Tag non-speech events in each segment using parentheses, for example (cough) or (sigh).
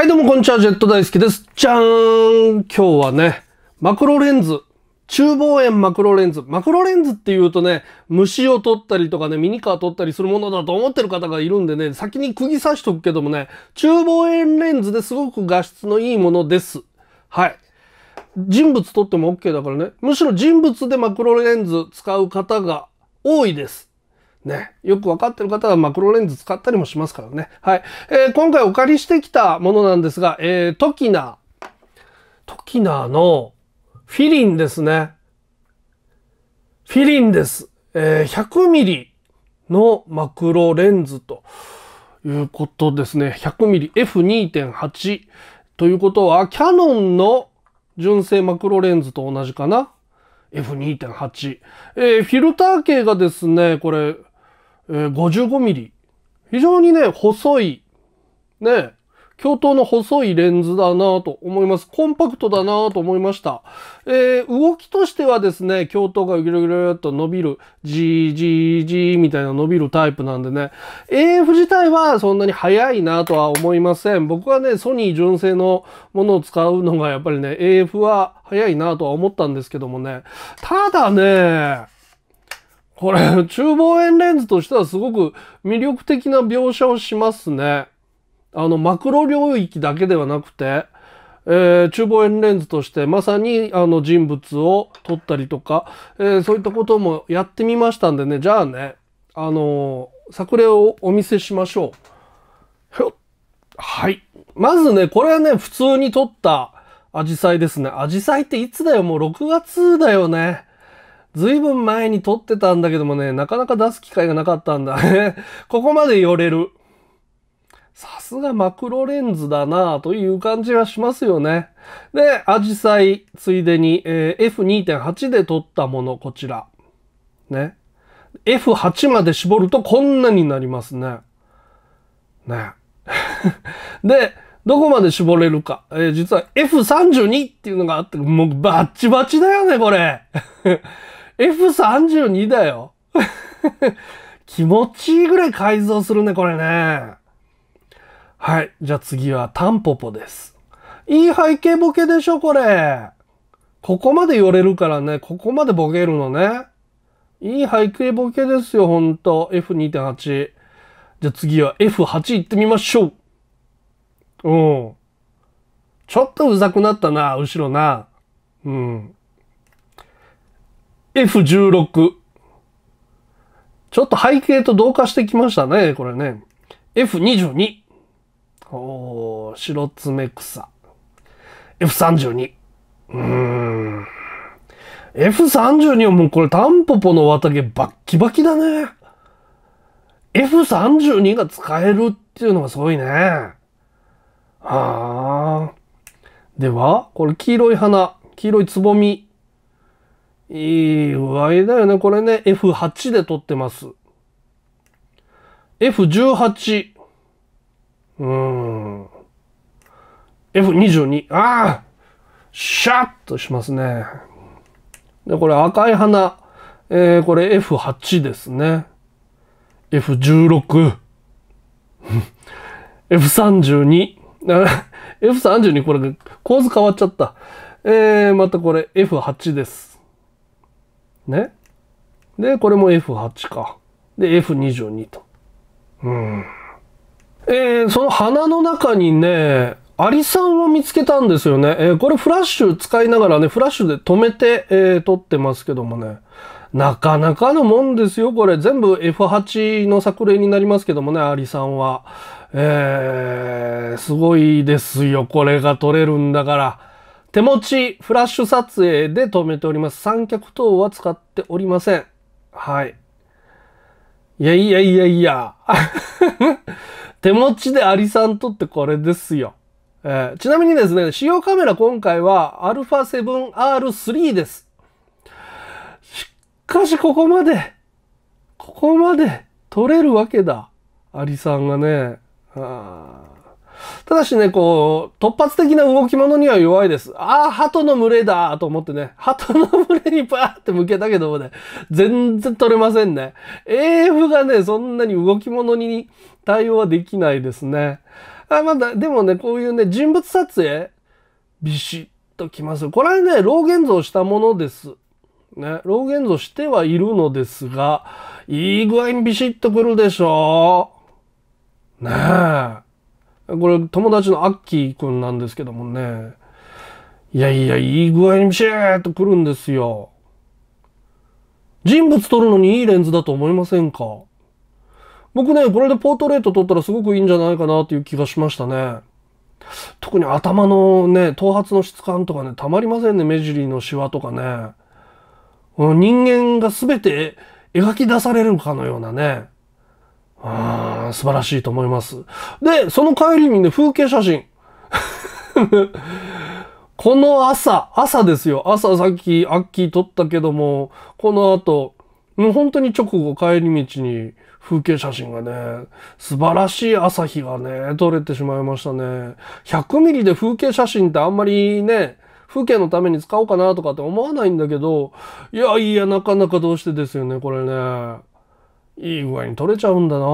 はいどうもこんにちは、ジェット大好きです。じゃーん今日はね、マクロレンズ。中望遠マクロレンズ。マクロレンズって言うとね、虫を取ったりとかね、ミニカー取ったりするものだと思ってる方がいるんでね、先に釘刺しとくけどもね、中望遠レンズですごく画質のいいものです。はい。人物撮っても OK だからね。むしろ人物でマクロレンズ使う方が多いです。ね、よく分かってる方はマクロレンズ使ったりもしますからね。はい。えー、今回お借りしてきたものなんですが、えー、トキナー。トキナーのフィリンですね。フィリンです。えー、100ミリのマクロレンズということですね。100ミリ F2.8 ということは、キャノンの純正マクロレンズと同じかな。F2.8。えー、フィルター系がですね、これ、55ミリ。非常にね、細い、ね、教頭の細いレンズだなと思います。コンパクトだなと思いました。えー、動きとしてはですね、共闘がぐるぐるっと伸びる、じーじーじーみたいな伸びるタイプなんでね、AF 自体はそんなに速いなとは思いません。僕はね、ソニー純正のものを使うのがやっぱりね、AF は速いなとは思ったんですけどもね、ただね、これ、中望遠レンズとしてはすごく魅力的な描写をしますね。あの、マクロ領域だけではなくて、えー、中望遠レンズとしてまさにあの人物を撮ったりとか、えー、そういったこともやってみましたんでね、じゃあね、あのー、作例をお見せしましょう。はい。まずね、これはね、普通に撮ったアジサイですね。アジサイっていつだよもう6月だよね。ずいぶん前に撮ってたんだけどもね、なかなか出す機会がなかったんだ (laughs) ここまで寄れる。さすがマクロレンズだなぁという感じはしますよね。で、アジサイ、ついでに、えー、F2.8 で撮ったもの、こちら。ね。F8 まで絞るとこんなになりますね。ね。(laughs) で、どこまで絞れるか。えー、実は F32 っていうのがあって、もうバッチバチだよね、これ。F32 だよ。(laughs) 気持ちいいぐらい改造するね、これね。はい。じゃあ次はタンポポです。いい背景ボケでしょ、これ。ここまで寄れるからね、ここまでボケるのね。いい背景ボケですよ、ほんと。F2.8。じゃあ次は F8 行ってみましょう。うん。ちょっとうざくなったな、後ろな。うん。F16。ちょっと背景と同化してきましたね、これね。F22。おー、白爪草。F32。うーん。F32 はもうこれタンポポの綿毛バッキバキだね。F32 が使えるっていうのがすごいね。ああ。では、これ黄色い花、黄色いつぼみ。いい具合だよね。これね、F8 で撮ってます。F18。うーん。F22。ああシャッとしますね。で、これ赤い花。えー、これ F8 ですね。F16。(laughs) F32。(laughs) F32 これ構図変わっちゃった。えー、またこれ F8 です。ね。で、これも F8 か。で、F22 と。うん。えー、その花の中にね、アリさんを見つけたんですよね。えー、これフラッシュ使いながらね、フラッシュで止めて、えー、撮ってますけどもね。なかなかのもんですよ、これ。全部 F8 の作例になりますけどもね、アリさんは。えー、すごいですよ、これが撮れるんだから。手持ちフラッシュ撮影で止めております。三脚等は使っておりません。はい。いやいやいやいや。(laughs) 手持ちでアリさん撮ってこれですよ。えー、ちなみにですね、使用カメラ今回は α7R3 です。しかしここまで、ここまで撮れるわけだ。アリさんがね。あただしね、こう、突発的な動き物には弱いです。ああ、鳩の群れだと思ってね、鳩の群れにバーって向けたけどもね、全然取れませんね。AF がね、そんなに動き物に対応はできないですね。あまだ、でもね、こういうね、人物撮影、ビシッときます。これはね、老現像したものです。ね、老現像してはいるのですが、いい具合にビシッとくるでしょう。ねえ。これ友達のアッキーくんなんですけどもね、いやいや、いい具合にビシーっと来るんですよ。人物撮るのにいいレンズだと思いませんか僕ね、これでポートレート撮ったらすごくいいんじゃないかなという気がしましたね。特に頭のね、頭髪の質感とかね、たまりませんね、目尻のシワとかね。人間が全て描き出されるかのようなね。うん素晴らしいと思います。で、その帰りにね、風景写真。(laughs) この朝、朝ですよ。朝さっきアッキー撮ったけども、この後、もう本当に直後帰り道に風景写真がね、素晴らしい朝日がね、撮れてしまいましたね。100ミリで風景写真ってあんまりね、風景のために使おうかなとかって思わないんだけど、いやいや、なかなかどうしてですよね、これね。いい具合に取れちゃうんだな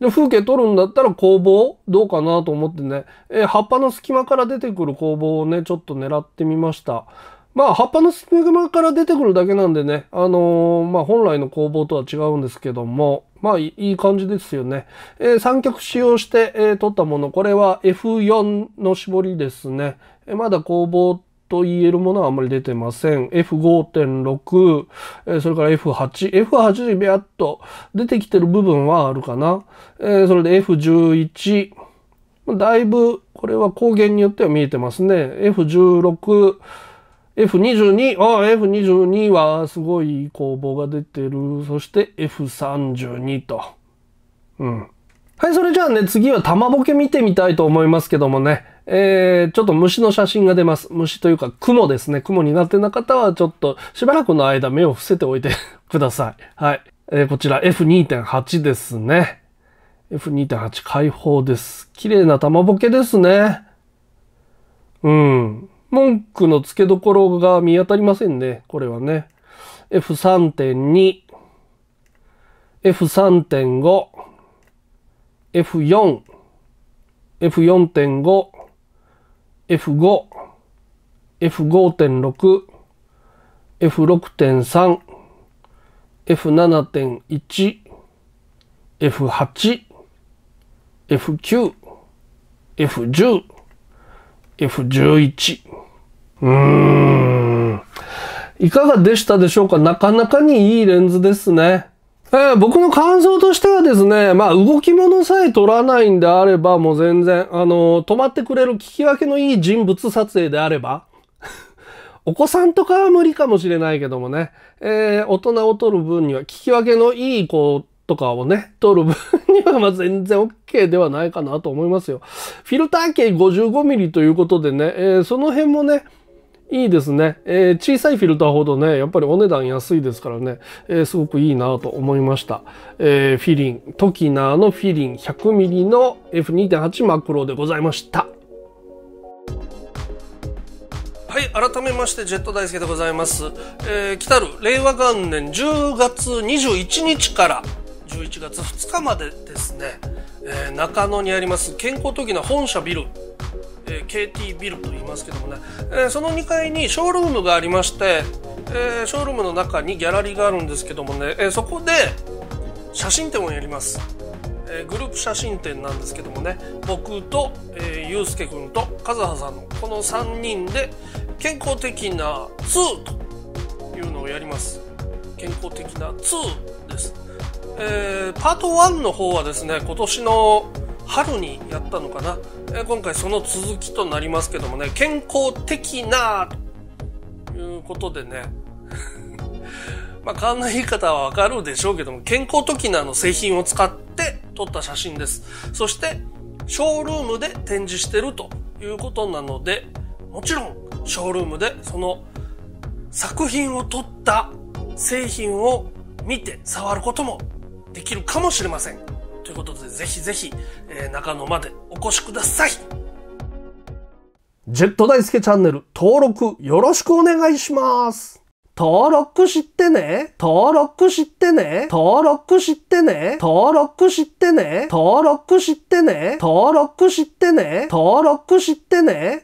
で、風景取るんだったら工房どうかなと思ってね、え葉っぱの隙間から出てくる工房をね、ちょっと狙ってみました。まあ、葉っぱの隙間から出てくるだけなんでね、あのー、まあ、本来の工房とは違うんですけども、まあ、いい感じですよね。えー、三脚使用して、えー、撮ったもの、これは F4 の絞りですね。えまだ工房と言えるものはあんまり出てません。F5.6、それから F8。F8 でビャッと出てきてる部分はあるかな。それで F11。だいぶ、これは光源によっては見えてますね。F16、F22、ああ、F22 はすごい工房が出てる。そして F32 と。うん。はい、それじゃあね、次は玉ボケ見てみたいと思いますけどもね。えー、ちょっと虫の写真が出ます。虫というか雲ですね。雲苦手な方はちょっとしばらくの間目を伏せておいてください。はい。えー、こちら F2.8 ですね。F2.8 開放です。綺麗な玉ボケですね。うん。文句の付けどころが見当たりませんね。これはね。F3.2。F3.5。F4。F4.5。F5、F5.6、F6.3、F7.1、F8、F9、F10、F11。うーん。いかがでしたでしょうかなかなかにいいレンズですね。えー、僕の感想としてはですね、まあ、動き物さえ取らないんであれば、もう全然、あのー、止まってくれる聞き分けのいい人物撮影であれば、(laughs) お子さんとかは無理かもしれないけどもね、えー、大人を取る分には、聞き分けのいい子とかをね、取る分には、ま全然 OK ではないかなと思いますよ。フィルター径 55mm ということでね、えー、その辺もね、いいですね、えー、小さいフィルターほどねやっぱりお値段安いですからね、えー、すごくいいなと思いました、えー、フィリントキナーのフィリン 100mm の F2.8 マクロでございましたはい改めましてジェット大輔でございます、えー、来たる令和元年10月21日から11月2日までですね、えー、中野にあります健康トキナ本社ビルえー、KT ビルと言いますけどもね、えー、その2階にショールームがありまして、えー、ショールームの中にギャラリーがあるんですけどもね、えそこで写真展をやります、えグループ写真展なんですけどもね僕と、えー、ゆうすけくんと和葉さんのこの3人で健康的な2というのをやります健康的な2です、えパート1の方はですね今年の春にやったのかな、えー、今回その続きとなりますけどもね、健康的な、ということでね、(laughs) まあ、勘のいい方はわかるでしょうけども、健康的キナの製品を使って撮った写真です。そして、ショールームで展示してるということなので、もちろん、ショールームでその作品を撮った製品を見て触ることもできるかもしれません。いうことで、ぜひぜひ、えー、中野までお越しください。ジェット大輔チャンネル登録よろしくお願いします。登録してね。登録してね。登録してね。登録してね。登録してね。登録してね。登録してね。